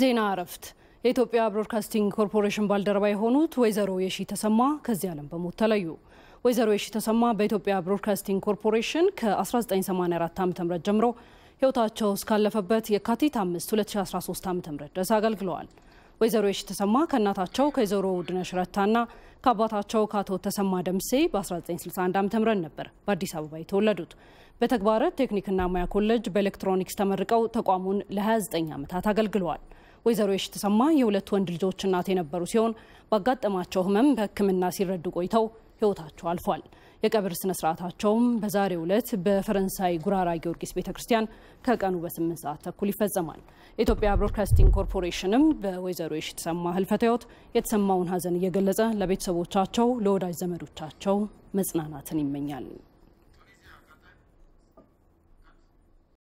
ዜና እረፍት የኢትዮጵያ ብሮድካስቲንግ ኮርፖሬሽን ባልደረባ የሆኑት ወይዘሮ የሺ ተሰማ ከዚህ ዓለም በሞት ተለዩ። ወይዘሮ የሺ ተሰማ በኢትዮጵያ ብሮድካስቲንግ ኮርፖሬሽን ከ1984 ዓ ም ጀምሮ ህይወታቸው እስካለፈበት የካቲት 5 2013 ዓ ም ድረስ አገልግለዋል። ወይዘሮ የሺ ተሰማ ከእናታቸው ከወይዘሮ ውድነሽ ረታና ከአባታቸው ከአቶ ተሰማ ደምሴ በ1961 ዓ ም ነበር በአዲስ አበባ የተወለዱት። በተግባረ ቴክኒክና ሙያ ኮሌጅ በኤሌክትሮኒክስ ተመርቀው ተቋሙን ለ29 ዓመታት አገልግለዋል። ወይዘሮ የሺ ተሰማ የሁለት ወንድ ልጆች እናት የነበሩ ሲሆን ባጋጠማቸው ህመም በሕክምና ሲረዱ ቆይተው ህይወታቸው አልፏል። የቀብር ስነ ስርዓታቸውም በዛሬው ዕለት በፈረንሳይ ጉራራ ጊዮርጊስ ቤተ ክርስቲያን ከቀኑ በስምንት ሰዓት ተኩል ይፈጸማል። የኢትዮጵያ ብሮድካስቲንግ ኮርፖሬሽንም በወይዘሮ የሺ ተሰማ ህልፈተ ህይወት የተሰማውን ሀዘን እየገለጸ ለቤተሰቦቻቸው፣ ለወዳጅ ዘመዶቻቸው መጽናናትን ይመኛል።